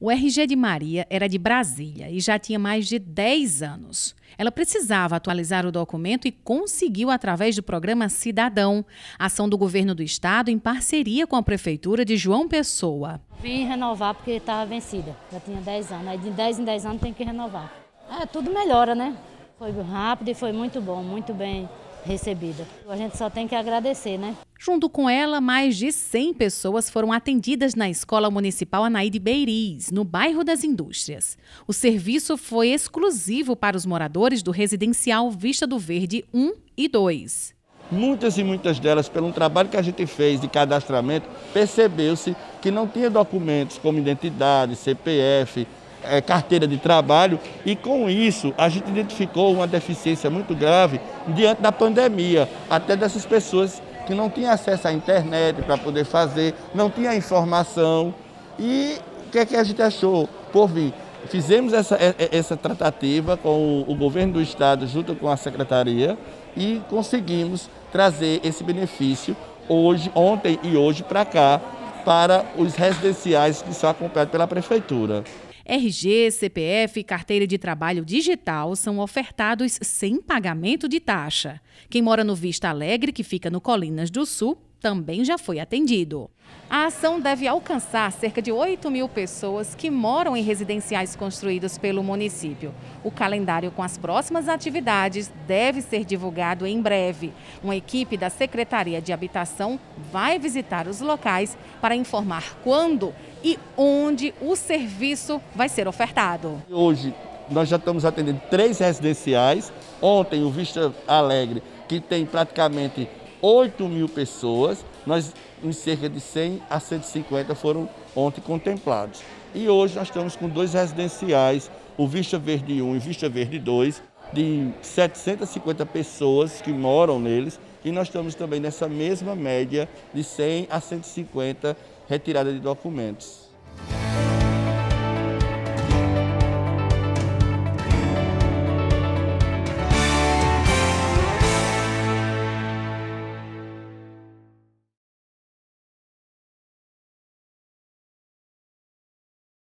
O RG de Maria era de Brasília e já tinha mais de 10 anos. Ela precisava atualizar o documento e conseguiu através do programa Cidadão, ação do governo do estado em parceria com a prefeitura de João Pessoa. Vim renovar porque estava vencida, já tinha 10 anos. Aí de 10 em 10 anos tem que renovar. É, tudo melhora, né? Foi rápido e foi muito bom, muito bem recebida. A gente só tem que agradecer, né? Junto com ela, mais de 100 pessoas foram atendidas na Escola Municipal Anaide Beiris, no bairro das Indústrias. O serviço foi exclusivo para os moradores do residencial Vista do Verde 1 e 2. Muitas e muitas delas, pelo trabalho que a gente fez de cadastramento, percebeu-se que não tinha documentos como identidade, CPF, é, carteira de trabalho e com isso a gente identificou uma deficiência muito grave diante da pandemia, até dessas pessoas que não tinham acesso à internet para poder fazer, não tinha informação. E o que é que a gente achou por vir? Fizemos essa, essa tratativa com o, o governo do estado junto com a secretaria e conseguimos trazer esse benefício hoje, ontem e hoje para cá para os residenciais que são acompanhados pela prefeitura. RG, CPF, e carteira de trabalho digital são ofertados sem pagamento de taxa. Quem mora no Vista Alegre, que fica no Colinas do Sul, também já foi atendido. A ação deve alcançar cerca de 8 mil pessoas que moram em residenciais construídos pelo município. O calendário com as próximas atividades deve ser divulgado em breve. Uma equipe da Secretaria de Habitação vai visitar os locais para informar quando e onde o serviço vai ser ofertado. Hoje nós já estamos atendendo três residenciais. Ontem o Vista Alegre, que tem praticamente 8 mil pessoas, nós em cerca de 100 a 150 foram ontem contemplados. E hoje nós estamos com dois residenciais, o Vista Verde 1 e Vista Verde 2, de 750 pessoas que moram neles, e nós estamos também nessa mesma média de 100 a 150 retirada de documentos.